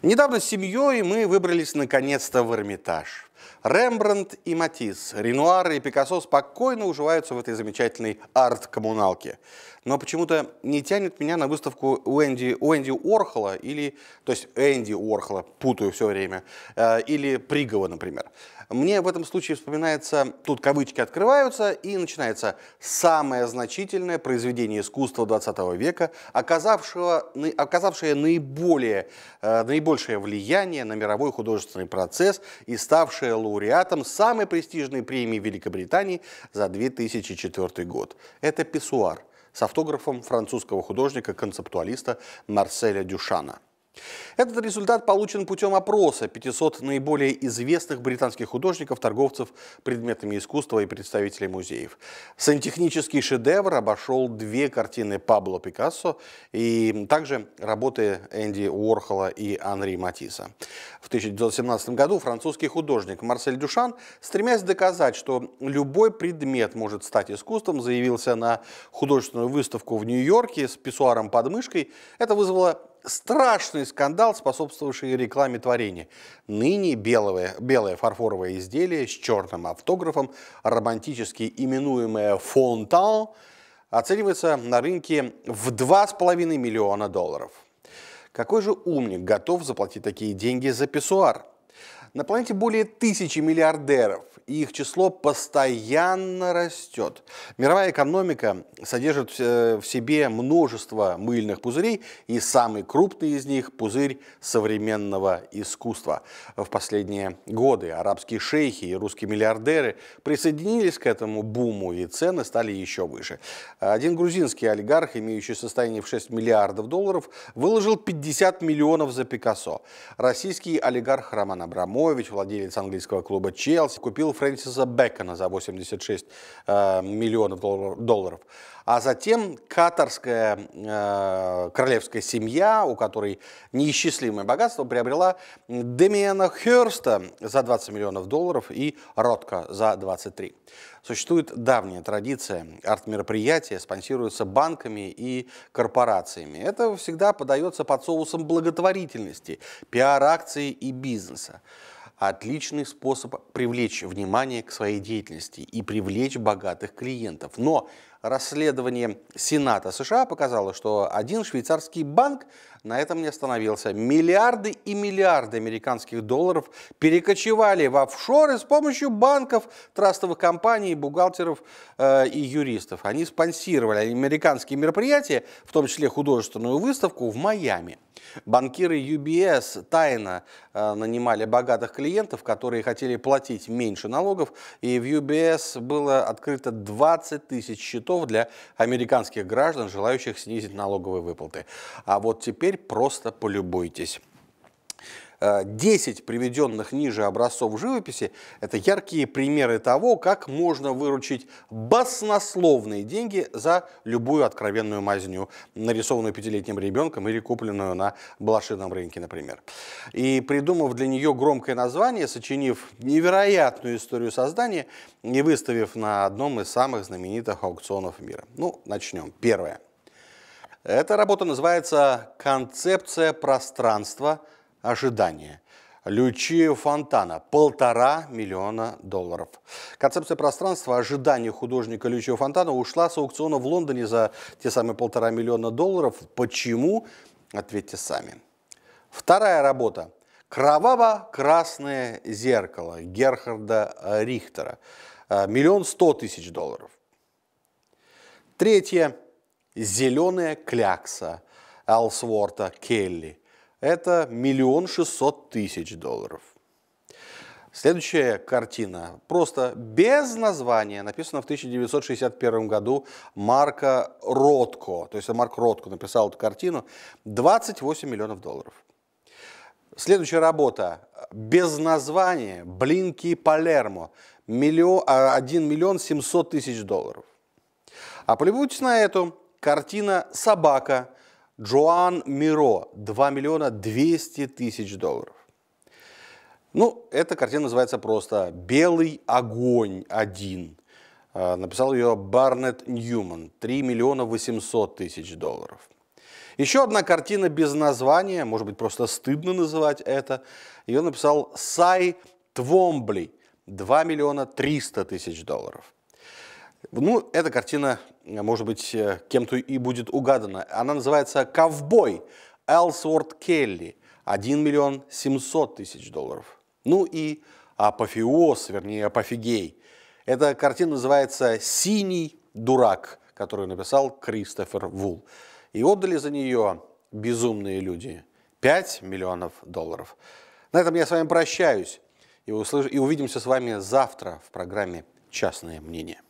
Недавно с семьей мы выбрались наконец-то в Эрмитаж. Рембрандт и Матисс, Ренуар и Пикассо спокойно уживаются в этой замечательной арт-коммуналке. Но почему-то не тянет меня на выставку Уэнди, Уэнди Орхола или, то есть Энди Орхола, путаю все время, э, или Пригова, например. Мне в этом случае вспоминается, тут кавычки открываются, и начинается «самое значительное произведение искусства XX века, оказавшего, оказавшее наиболее, э, наибольшее влияние на мировой художественный процесс и ставшее лауреатом самой престижной премии Великобритании за 2004 год. Это «Писсуар» с автографом французского художника-концептуалиста Марселя Дюшана. Этот результат получен путем опроса 500 наиболее известных британских художников, торговцев предметами искусства и представителей музеев. Сантехнический шедевр обошел две картины Пабло Пикассо и также работы Энди Уорхола и Анри Матисса. В 1917 году французский художник Марсель Дюшан, стремясь доказать, что любой предмет может стать искусством, заявился на художественную выставку в Нью-Йорке с писсуаром под мышкой. Это вызвало страшный скандал, способствовавший рекламе творения. Ныне белое, белое фарфоровое изделие с черным автографом, романтически именуемое «фонтан», оценивается на рынке в 2,5 миллиона долларов. Какой же умник готов заплатить такие деньги за писсуар? На планете более тысячи миллиардеров, и их число постоянно растет. Мировая экономика содержит э, в себе множество мыльных пузырей, и самый крупный из них – пузырь современного искусства. В последние годы арабские шейхи и русские миллиардеры присоединились к этому буму, и цены стали еще выше. Один грузинский олигарх, имеющий состояние в 6 миллиардов долларов, выложил 50 миллионов за Пикассо. Российский олигарх Роман Абрамов Абрамович, владелец английского клуба Челси, купил Фрэнсиса Бекона за 86 э, миллионов долларов. А затем катарская э, королевская семья, у которой неисчислимое богатство, приобрела Демиана Херста за 20 миллионов долларов и Ротко за 23. Существует давняя традиция. Арт-мероприятия спонсируются банками и корпорациями. Это всегда подается под соусом благотворительности, пиар-акций и бизнеса отличный способ привлечь внимание к своей деятельности и привлечь богатых клиентов. Но расследование Сената США показало, что один швейцарский банк на этом не остановился. Миллиарды и миллиарды американских долларов перекочевали в офшоры с помощью банков, трастовых компаний, бухгалтеров э, и юристов. Они спонсировали американские мероприятия, в том числе художественную выставку в Майами. Банкиры UBS тайно э, нанимали богатых клиентов клиентов, которые хотели платить меньше налогов, и в UBS было открыто 20 тысяч счетов для американских граждан, желающих снизить налоговые выплаты. А вот теперь просто полюбуйтесь. 10 э, приведенных ниже образцов живописи – это яркие примеры того, как можно выручить баснословные деньги за любую откровенную мазню, нарисованную пятилетним ребенком или купленную на блошином рынке, например. И придумав для нее громкое название, сочинив невероятную историю создания и выставив на одном из самых знаменитых аукционов мира. Ну, начнем. Первое. Эта работа называется «Концепция пространства», ожидания. Лючио Фонтана – полтора миллиона долларов. Концепция пространства ожидания художника Лючио Фонтана ушла с аукциона в Лондоне за те самые полтора миллиона долларов. Почему? Ответьте сами. Вторая работа – «Кроваво-красное зеркало» Герхарда Рихтера. Э, миллион сто тысяч долларов. Третье – «Зеленая клякса» Элсворта Келли. Это миллион шестьсот тысяч долларов. Следующая картина просто без названия, написана в 1961 году Марка Ротко. То есть Марк Ротко написал эту картину. 28 миллионов долларов. Следующая работа без названия «Блинки Палермо» миллион, 1 а, миллион 700 тысяч долларов. А полюбуйтесь на эту. Картина «Собака» Джоан Миро 2 миллиона 200 тысяч долларов. Ну, эта картина называется просто «Белый огонь один». А, написал ее Барнет Ньюман, 3 миллиона 800 тысяч долларов. Еще одна картина без названия, может быть, просто стыдно называть это. Ее написал Сай Твомбли, 2 миллиона 300 тысяч долларов. Ну, эта картина, э, может быть, э, кем-то и будет угадана. Она называется «Ковбой» Элсворт Келли. 1 миллион 700 тысяч долларов. Ну и апофеоз, вернее, апофигей. Эта картина называется «Синий дурак», которую написал Кристофер Вул. И отдали за нее безумные люди 5 миллионов долларов. На этом я с вами прощаюсь и, услыш... и увидимся с вами завтра в программе «Частное мнение».